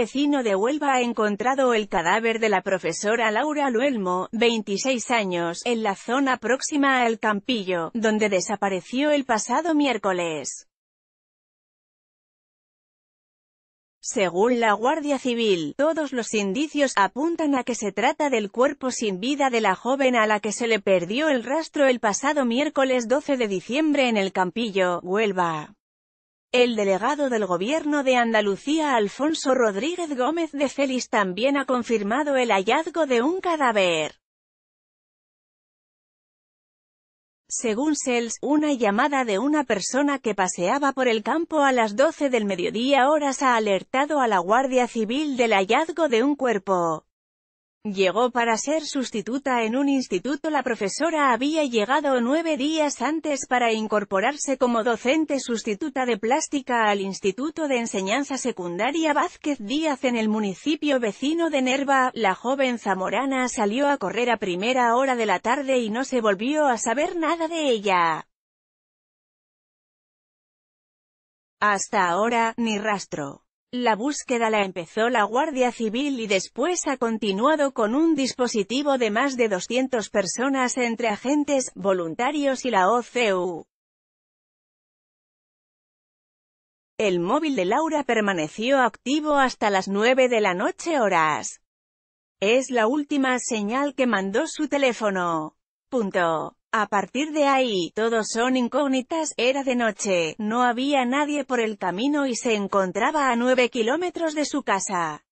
vecino de Huelva ha encontrado el cadáver de la profesora Laura Luelmo, 26 años, en la zona próxima al Campillo, donde desapareció el pasado miércoles. Según la Guardia Civil, todos los indicios apuntan a que se trata del cuerpo sin vida de la joven a la que se le perdió el rastro el pasado miércoles 12 de diciembre en el Campillo, Huelva. El delegado del Gobierno de Andalucía Alfonso Rodríguez Gómez de Celis también ha confirmado el hallazgo de un cadáver. Según Sells, una llamada de una persona que paseaba por el campo a las 12 del mediodía horas ha alertado a la Guardia Civil del hallazgo de un cuerpo. Llegó para ser sustituta en un instituto. La profesora había llegado nueve días antes para incorporarse como docente sustituta de plástica al Instituto de Enseñanza Secundaria Vázquez Díaz en el municipio vecino de Nerva. La joven zamorana salió a correr a primera hora de la tarde y no se volvió a saber nada de ella. Hasta ahora, ni rastro. La búsqueda la empezó la Guardia Civil y después ha continuado con un dispositivo de más de 200 personas entre agentes, voluntarios y la OCU. El móvil de Laura permaneció activo hasta las 9 de la noche horas. Es la última señal que mandó su teléfono. Punto. A partir de ahí, todos son incógnitas, era de noche, no había nadie por el camino y se encontraba a nueve kilómetros de su casa.